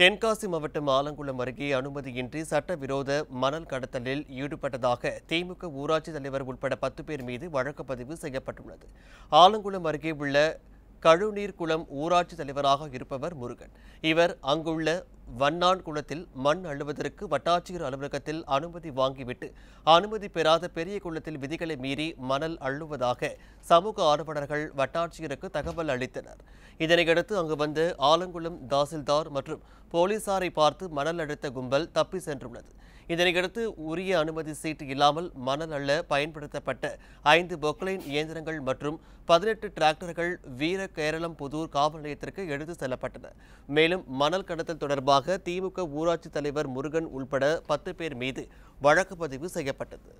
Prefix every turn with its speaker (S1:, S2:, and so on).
S1: தென்காசி மாவட்டம் ஆலங்குளம் அருகே அனுமதியின்றி சட்டவிரோத மணல் கடத்தலில் ஈடுபட்டதாக திமுக ஊராட்சி தலைவர் உட்பட பத்து பேர் மீது வழக்கு பதிவு செய்யப்பட்டுள்ளது ஆலங்குளம் அருகே உள்ள கழுநீர்குளம் ஊராட்சி தலைவராக இருப்பவர் முருகன் இவர் அங்குள்ள வண்ணான் குளத்தில் மண் அள்ளுவதற்கு வட்டாட்சியர் அலுவலகத்தில் அனுமதி வாங்கிவிட்டு அனுமதி பெறாத பெரிய குளத்தில் விதிகளை மீறி மணல் அள்ளுவதாக சமூக ஆர்வலர்கள் வட்டாட்சியருக்கு தகவல் அளித்தனர் இதனையடுத்து அங்கு வந்த ஆலங்குளம் தாசில்தார் மற்றும் போலீசாரை பார்த்து மணல் அழுத்த கும்பல் தப்பி சென்றுள்ளது இதனையடுத்து உரிய அனுமதி சீட்டு இல்லாமல் மணல் அள்ள பயன்படுத்தப்பட்ட ஐந்து பொக்லைன் இயந்திரங்கள் மற்றும் பதினெட்டு டிராக்டர்கள் வீர கேரளம் புதூர் காவல் நிலையத்திற்கு எடுத்து செல்லப்பட்டன மேலும் மணல் கடத்தல் தொடர்பாக தொடர்பாக திமுக ஊராட்சி தலைவர் முருகன் உள்பட பத்து பேர் மீது வழக்கு பதிவு செய்யப்பட்டது